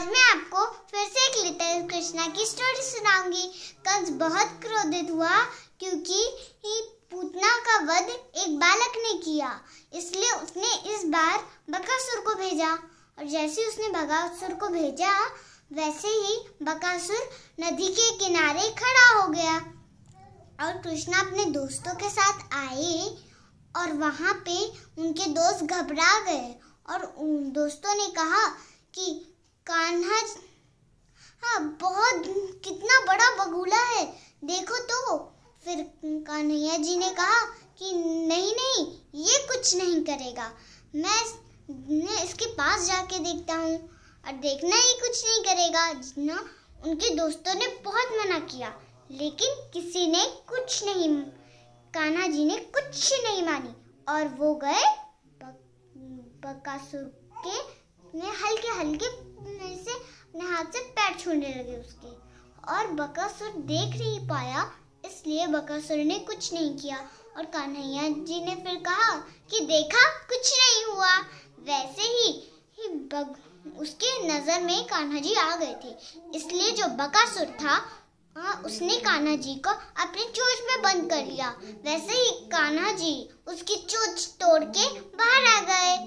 आज मैं आपको फिर से एक लिटिल कृष्णा की स्टोरी सुनाऊंगी कंस बहुत क्रोधित हुआ क्योंकि ही पूतना का वध एक बालक ने किया इसलिए उसने इस बार बकासुर को भेजा और जैसे उसने बकासुर को भेजा वैसे ही बकासुर नदी के किनारे खड़ा हो गया और कृष्णा अपने दोस्तों के साथ आए और वहाँ पे उनके दोस्त घबरा गए और उन दोस्तों ने कहा कि कान्हा हाँ बहुत कितना बड़ा बगुला है देखो तो फिर कान्हैया जी ने कहा कि नहीं नहीं ये कुछ नहीं करेगा मैं ने इसके पास जाके देखता हूँ और देखना ही कुछ नहीं करेगा जितना उनके दोस्तों ने बहुत मना किया लेकिन किसी ने कुछ नहीं कान्हा जी ने कुछ नहीं मानी और वो गए बकासुर के ने हल्के हल्के से पैर छूने लगे उसके और बकासुर देख नहीं पाया इसलिए बकासुर ने कुछ नहीं किया और कन्हैया जी ने फिर कहा कि देखा कुछ नहीं हुआ वैसे ही, ही बग, उसके नज़र में कान्हा जी आ गए थे इसलिए जो बकासुर था आ, हाँ, उसने कान्हा जी को अपनी चोच में बंद कर लिया वैसे ही कान्हा जी उसकी चोच तोड़ के बाहर आ गए